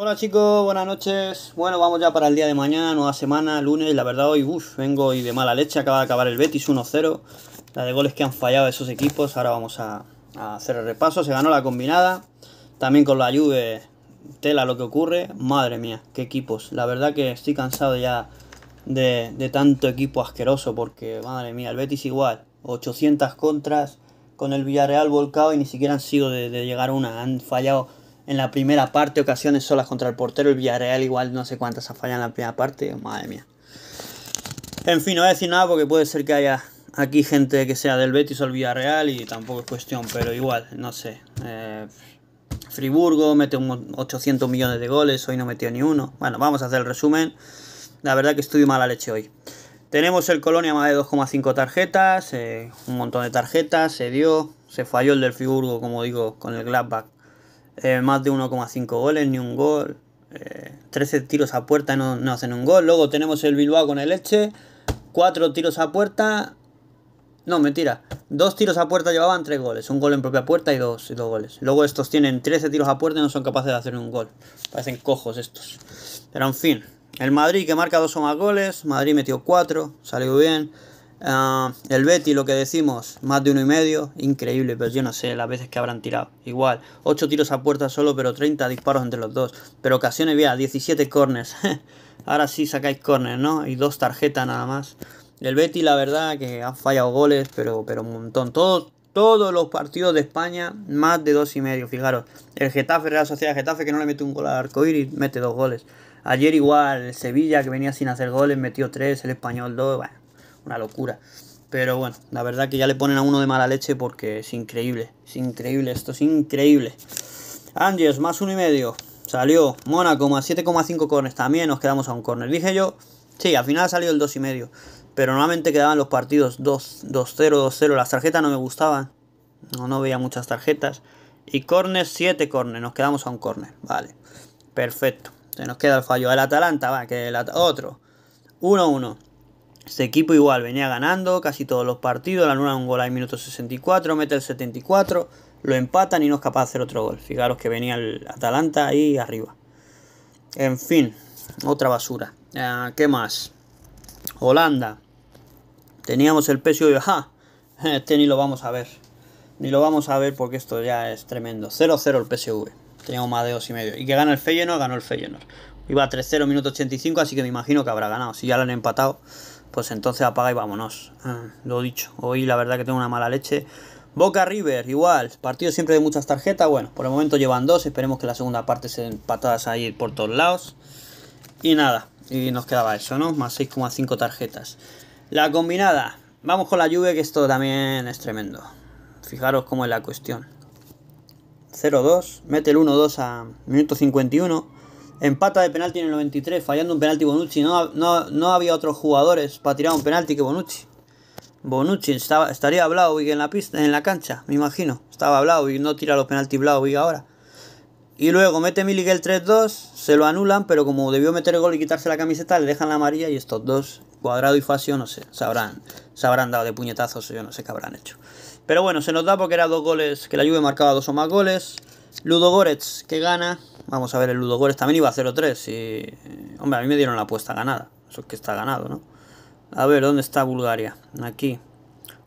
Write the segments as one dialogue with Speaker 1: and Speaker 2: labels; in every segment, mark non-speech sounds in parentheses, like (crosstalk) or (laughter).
Speaker 1: Hola chicos, buenas noches. Bueno, vamos ya para el día de mañana, nueva semana, lunes. La verdad, hoy uf, vengo y de mala leche. Acaba de acabar el Betis 1-0. La de goles que han fallado esos equipos. Ahora vamos a, hacer el repaso. Se ganó la combinada. También con la lluvia, tela lo que ocurre. Madre mía, qué equipos. La verdad que estoy cansado ya de, tanto equipo asqueroso. Porque, madre mía, el Betis igual. 800 contras con el Villarreal volcado y ni siquiera han sido de, de llegar una. Han fallado en la primera parte, ocasiones solas contra el portero, el Villarreal igual no sé cuántas ha fallado en la primera parte, madre mía. En fin, no voy a decir nada porque puede ser que haya aquí gente que sea del Betis o el Villarreal y tampoco es cuestión, pero igual, no sé. Eh, Friburgo mete 800 millones de goles, hoy no metió ni uno. Bueno, vamos a hacer el resumen. La verdad que estoy mala leche hoy. Tenemos el Colonia más de 2,5 tarjetas, eh, un montón de tarjetas, se dio, se falló el del Friburgo, como digo, con el Gladbach eh, más de 1,5 goles, ni un gol. 13 eh, tiros a puerta no, no hacen un gol. Luego tenemos el Bilbao con el Eche, 4 tiros a puerta. No, mentira. Dos tiros a puerta llevaban tres goles. Un gol en propia puerta y dos, y dos goles. Luego estos tienen 13 tiros a puerta y no son capaces de hacer un gol. Parecen cojos estos. Pero en fin. El Madrid que marca dos o más goles. Madrid metió cuatro. Salió bien. Ah, el Betty, lo que decimos, más de uno y medio, increíble, pero yo no sé las veces que habrán tirado. Igual, ocho tiros a puerta solo, pero 30 disparos entre los dos. Pero ocasiones, vea, 17 corners. (laughs) Ahora sí sacáis corners, ¿no? Y dos tarjetas nada más. El Betty, la verdad, que ha fallado goles, pero, pero un montón. Todos, todos los partidos de España, más de dos y medio, fijaros. El Getafe, la Sociedad Getafe, que no le mete un gol al arcoíris, mete dos goles. Ayer igual, el Sevilla, que venía sin hacer goles, metió tres, el Español dos, bueno una locura. Pero bueno, la verdad que ya le ponen a uno de mala leche porque es increíble. Es increíble, esto es increíble. es más uno y medio. Salió. Mónaco, más 7,5 corners. También nos quedamos a un corner. Dije yo, sí, al final salió el y medio. Pero normalmente quedaban los partidos 2-0, 2-0. Las tarjetas no me gustaban. No, no veía muchas tarjetas. Y corners, 7 corners. Nos quedamos a un corner. Vale. Perfecto. Se nos queda el fallo. del Atalanta, va, que el otro. 1-1. Este equipo igual venía ganando casi todos los partidos, la luna un gol al minuto 64, mete el 74, lo empatan y no es capaz de hacer otro gol. Fijaros que venía el Atalanta ahí arriba. En fin, otra basura. Ah, ¿Qué más? Holanda. Teníamos el PSV. y ajá, (laughs) este ni lo vamos a ver. Ni lo vamos a ver porque esto ya es tremendo. 0-0 el PSV. Teníamos más de 2 Y, y que gana el Feyenoord, ganó el Feyenoord. Iba 3-0 minuto 85, así que me imagino que habrá ganado. Si ya lo han empatado, pues entonces apaga y vámonos. Ah, lo dicho, hoy la verdad que tengo una mala leche. Boca River, igual, partido siempre de muchas tarjetas. Bueno, por el momento llevan dos, esperemos que la segunda parte se empatadas patadas ahí por todos lados. Y nada, y nos quedaba eso, ¿no? Más 6,5 tarjetas. La combinada, vamos con la lluvia, que esto también es tremendo. Fijaros cómo es la cuestión. 0-2, mete el 1-2 a minuto 51. Empata de penalti en el 93, fallando un penalti Bonucci. No, no, había otros jugadores para tirar un penalti que Bonucci. Bonucci estaba, estaría y en la pista, en la cancha, me imagino. Estaba y no tira los penaltis y ahora. Y luego mete Milik el 3-2, se lo anulan, pero como debió meter el gol y quitarse la camiseta, le dejan la amarilla y estos dos, Cuadrado y Facio, no sé, se habrán, dado de puñetazos, yo no sé qué habrán hecho. Pero bueno, se nos da porque era dos goles, que la lluvia marcaba dos o más goles. Ludogorets que gana. Vamos a ver, el Ludogorets también iba a 0-3. Y... Eh, hombre, a mí me dieron la apuesta ganada. Eso es que está ganado, ¿no? A ver, ¿dónde está Bulgaria? Aquí.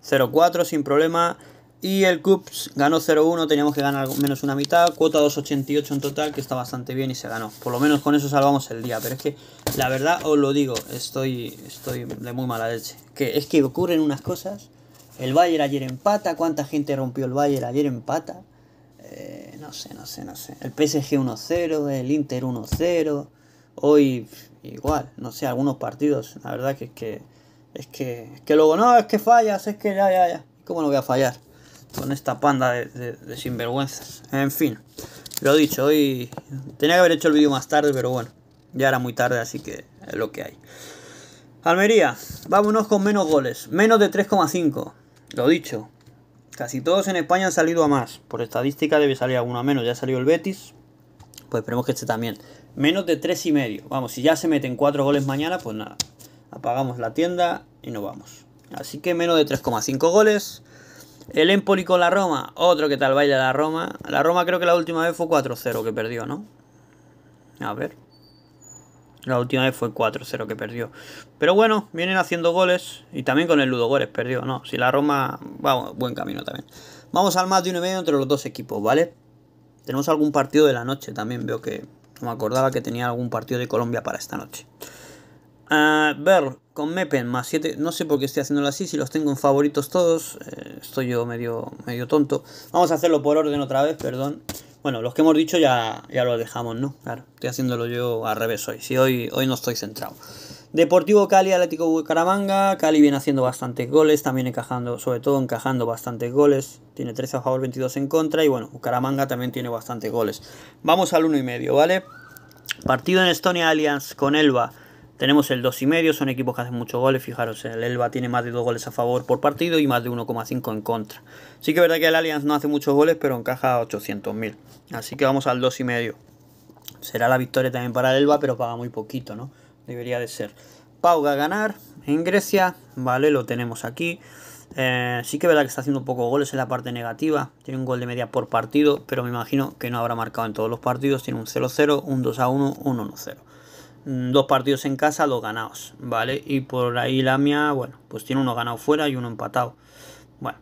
Speaker 1: 0-4 sin problema. Y el Cups ganó 0-1, teníamos que ganar menos una mitad, cuota 2.88 en total, que está bastante bien y se ganó. Por lo menos con eso salvamos el día, pero es que la verdad os lo digo, estoy, estoy de muy mala leche. Que es que ocurren unas cosas, el Bayern ayer empata, cuánta gente rompió el Bayern ayer empata. Eh, no sé, no sé, no sé. El PSG 1-0, el Inter 1-0. Hoy igual, no sé, algunos partidos. La verdad que es que es que que luego no, es que fallas, es que ya, ya, ya. ¿Cómo no voy a fallar con esta panda de, de sinvergüenzas? En fin, lo dicho, hoy tenía que haber hecho el vídeo más tarde, pero bueno, ya era muy tarde, así que es lo que hay. Almería, vámonos con menos goles, menos de 3,5. Lo dicho, Casi todos en España han salido a más. Por estadística debe salir alguno a menos. Ya salió el Betis. Pues esperemos que este también. Menos de tres y medio. Vamos, si ya se meten cuatro goles mañana, pues nada. Apagamos la tienda y nos vamos. Así que menos de 3,5 goles. El Empoli con la Roma. Otro que tal vaya la Roma. La Roma creo que la última vez fue 4-0 que perdió, ¿no? A ver. La última vez fue 4-0 que perdió. Pero bueno, vienen haciendo goles y también con el Ludo perdió, ¿no? Si la Roma va buen camino también. Vamos al más de un medio entre los dos equipos, ¿vale? Tenemos algún partido de la noche también, veo que no me acordaba que tenía algún partido de Colombia para esta noche. A ah, ver con Mepen más 7. No sé por qué estoy haciéndolo así, si los tengo en favoritos todos. Eh, estoy yo medio, medio tonto. Vamos a hacerlo por orden otra vez, perdón. Bueno, los que hemos dicho ya, ya los dejamos, ¿no? Claro, estoy haciéndolo yo al revés hoy. Si hoy, hoy no estoy centrado. Deportivo Cali, Atlético Bucaramanga. Cali viene haciendo bastantes goles, también encajando, sobre todo encajando bastantes goles. Tiene 13 a favor, 22 en contra. Y bueno, Bucaramanga también tiene bastantes goles. Vamos al 1,5, y medio, ¿vale? Partido en Estonia alliance con Elba. Tenemos el 2,5, son equipos que hacen muchos goles. Fijaros, el Elba tiene más de 2 goles a favor por partido y más de 1,5 en contra. Sí que es verdad que el Allianz no hace muchos goles, pero encaja 800.000. Así que vamos al 2,5. Será la victoria también para el Elba, pero paga muy poquito, ¿no? Debería de ser. Pauga ganar en Grecia, vale, lo tenemos aquí. Eh, sí que es verdad que está haciendo pocos goles en la parte negativa. Tiene un gol de media por partido, pero me imagino que no habrá marcado en todos los partidos. Tiene un 0-0, un 2-1, un 1-0. Mm, dos partidos en casa, dos ganados, ¿vale? Y por ahí la mía bueno, pues tiene uno ganado fuera y uno empatado. Bueno,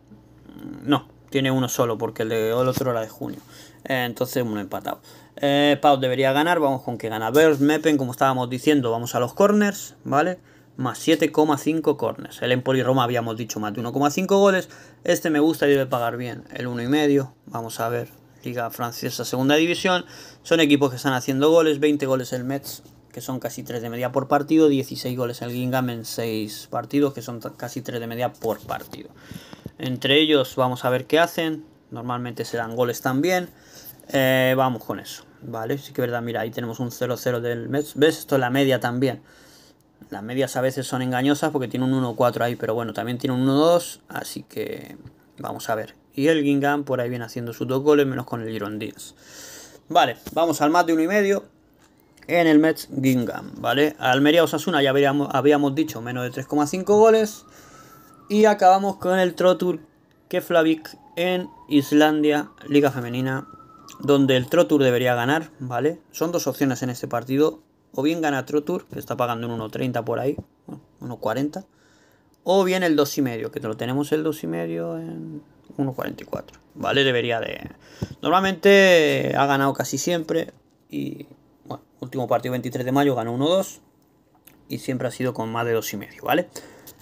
Speaker 1: mm, no, tiene uno solo porque el, el otro era de junio. Eh, entonces uno empatado. Eh, Pau debería ganar, vamos con que gana. Bers, Meppen, como estábamos diciendo, vamos a los corners, ¿vale? Más 7,5 corners. El Empoli Roma habíamos dicho más de 1,5 goles. Este me gusta y debe pagar bien. El 1,5. Vamos a ver. Liga Francesa Segunda División. Son equipos que están haciendo goles. 20 goles el Mets, que son casi 3 de media por partido, 16 goles el Gingham en 6 partidos, que son casi 3 de media por partido. Entre ellos vamos a ver qué hacen, normalmente se dan goles también, eh, vamos con eso, ¿vale? Sí que es verdad, mira, ahí tenemos un 0-0 del mes, ¿ves? Esto es la media también. Las medias a veces son engañosas porque tiene un 1-4 ahí, pero bueno, también tiene un 1-2, así que vamos a ver. Y el Gingham por ahí viene haciendo sus dos goles, menos con el Girondins. Vale, vamos al más de 1,5 en el Metz Gingham, ¿vale? Almería Osasuna ya habíamos, habíamos dicho menos de 3,5 goles. Y acabamos con el Trotur Keflavik en Islandia, Liga Femenina, donde el Trotur debería ganar, ¿vale? Son dos opciones en este partido. O bien gana Trotur, que está pagando un 1.30 por ahí, 1.40. O bien el 2.5, que lo tenemos el 2.5 en 1.44. ¿Vale? Debería de... Normalmente ha ganado casi siempre y último partido 23 de mayo ganó 1-2 y siempre ha sido con más de 2,5, ¿vale?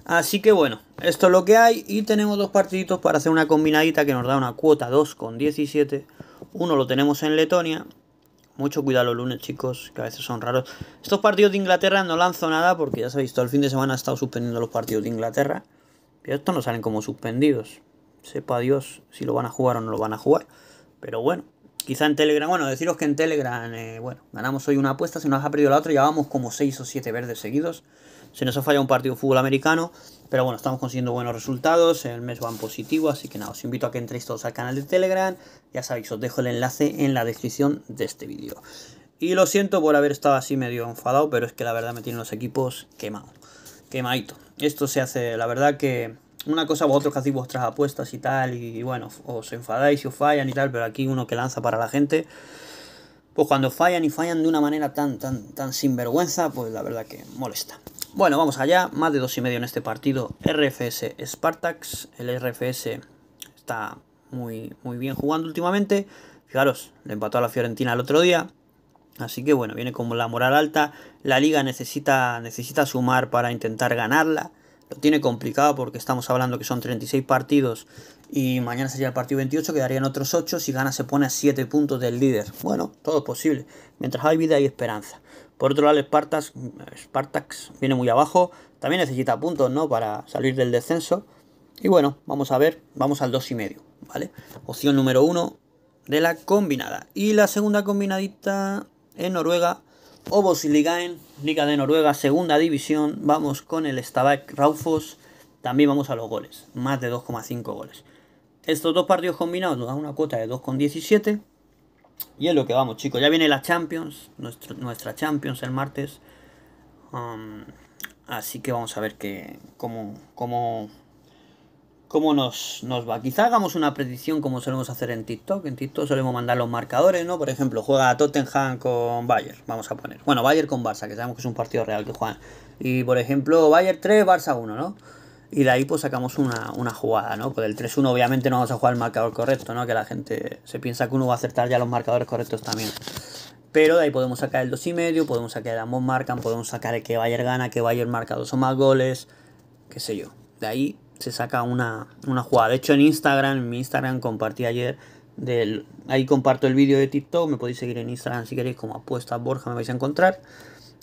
Speaker 1: Así que bueno, esto es lo que hay y tenemos dos partiditos para hacer una combinadita que nos da una cuota 2,17. Uno lo tenemos en Letonia. Mucho cuidado los lunes, chicos, que a veces son raros. Estos partidos de Inglaterra no lanzo nada porque ya sabéis, todo el fin de semana ha estado suspendiendo los partidos de Inglaterra. Y estos no salen como suspendidos. Sepa Dios si lo van a jugar o no lo van a jugar. Pero bueno, Quizá en Telegram, bueno, deciros que en Telegram, eh, bueno, ganamos hoy una apuesta, se nos ha perdido la otra, llevamos como 6 o 7 verdes seguidos. Se nos ha fallado un partido de fútbol americano, pero bueno, estamos consiguiendo buenos resultados, el mes va en positivo, así que nada, os invito a que entréis todos al canal de Telegram. Ya sabéis, os dejo el enlace en la descripción de este vídeo. Y lo siento por haber estado así medio enfadado, pero es que la verdad me tienen los equipos quemados, quemadito. Esto se hace, la verdad que una cosa vosotros que hacéis vuestras apuestas y tal, y, bueno, os enfadáis y os fallan y tal, pero aquí uno que lanza para la gente, pues cuando fallan y fallan de una manera tan, tan, tan sinvergüenza, pues la verdad que molesta. Bueno, vamos allá, más de dos y medio en este partido, RFS Spartax, el RFS está muy, muy bien jugando últimamente, fijaros, le empató a la Fiorentina el otro día, Así que bueno, viene como la moral alta. La liga necesita, necesita sumar para intentar ganarla lo tiene complicado porque estamos hablando que son 36 partidos y mañana sería el partido 28, quedarían otros 8, si gana se pone a 7 puntos del líder. Bueno, todo es posible, mientras hay vida hay esperanza. Por otro lado, el Spartax, viene muy abajo, también necesita puntos ¿no? para salir del descenso. Y bueno, vamos a ver, vamos al 2,5, ¿vale? Opción número 1 de la combinada. Y la segunda combinadita en Noruega Obosligaen, Liga de Noruega, segunda división. Vamos con el Stabæk Raufos. También vamos a los goles, más de 2,5 goles. Estos dos partidos combinados nos dan una cuota de 2,17. Y es lo que vamos, chicos. Ya viene la Champions, nuestra Champions el martes. Um, así que vamos a ver que, cómo, cómo cómo nos, nos va. Quizá hagamos una predicción como solemos hacer en TikTok. En TikTok solemos mandar los marcadores, ¿no? Por ejemplo, juega Tottenham con Bayern, vamos a poner. Bueno, Bayern con Barça, que sabemos que es un partido real que juegan. Y por ejemplo, Bayern 3, Barça 1, ¿no? Y de ahí pues sacamos una, jugada, ¿no? Pues el 3-1 obviamente no vamos a jugar el marcador correcto, ¿no? Que la gente se piensa que uno va a acertar ya los marcadores correctos también. Pero de ahí podemos sacar el 2,5, podemos sacar el ambos marcan, podemos sacar el que Bayern gana, que Bayern marca dos o más goles, qué sé yo. De ahí se saca una, jugada. De hecho, en Instagram, en mi Instagram compartí ayer del, ahí comparto el vídeo de TikTok, me podéis seguir en Instagram si queréis como apuestas Borja me vais a encontrar.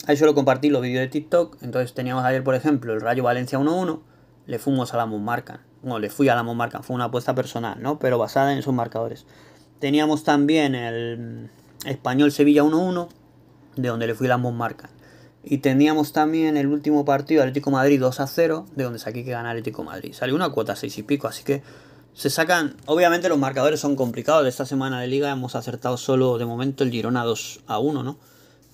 Speaker 1: Ahí solo compartí los vídeos de TikTok, entonces teníamos ayer por ejemplo el Rayo Valencia 1-1, le fuimos a la Montmarca. no, le fui a la Monmarca, fue una apuesta personal, ¿no? Pero basada en esos marcadores. Teníamos también el Español Sevilla 1-1, de donde le fui a la Montmarca. Y teníamos también el último partido Atlético Madrid 2 a 0, de donde saqué que gana Atlético Madrid. Salió una cuota 6 y pico, así que se sacan. Obviamente los marcadores son complicados. De esta semana de liga hemos acertado solo de momento el Girona 2 a 1, ¿no?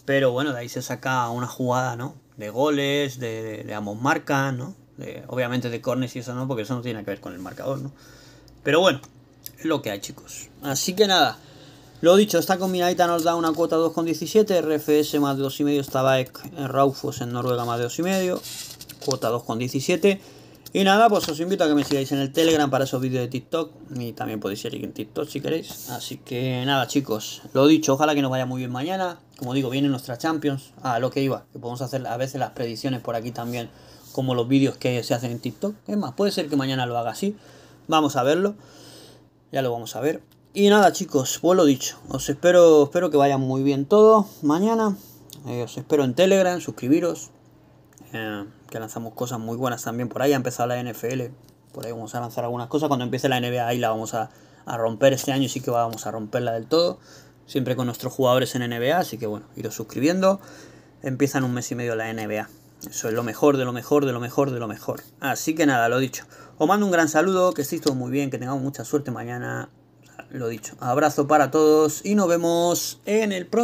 Speaker 1: Pero bueno, de ahí se saca una jugada, ¿no? De goles, de, de, ambos ¿no? obviamente de cornes y eso no, porque eso no tiene que ver con el marcador, ¿no? Pero bueno, es lo que hay, chicos. Así que nada. Lo dicho, esta combinadita nos da una cuota 2,17, RFS más 2,5 estaba en Raufos en Noruega más 2,5, cuota 2,17. Y nada, pues os invito a que me sigáis en el Telegram para esos vídeos de TikTok. Y también podéis seguir en TikTok si queréis. Así que nada, chicos. Lo dicho, ojalá que nos vaya muy bien mañana. Como digo, vienen nuestra Champions. Ah, lo que iba. Que podemos hacer a veces las predicciones por aquí también. Como los vídeos que se hacen en TikTok. Es más, puede ser que mañana lo haga así. Vamos a verlo. Ya lo vamos a ver. Y nada chicos, pues lo dicho, os espero, espero que vaya muy bien todo mañana. Eh, os espero en Telegram, suscribiros. Eh, que lanzamos cosas muy buenas también por ahí. Ha empezado la NFL. Por ahí vamos a lanzar algunas cosas. Cuando empiece la NBA ahí la vamos a, a romper este año. Sí que vamos a romperla del todo. Siempre con nuestros jugadores en NBA. Así que bueno, iros suscribiendo. Empiezan un mes y medio la NBA. Eso es lo mejor, de lo mejor, de lo mejor, de lo mejor. Así que nada, lo dicho. Os mando un gran saludo. Que estéis todos muy bien. Que tengamos mucha suerte mañana lo dicho, abrazo para todos y nos vemos en el próximo.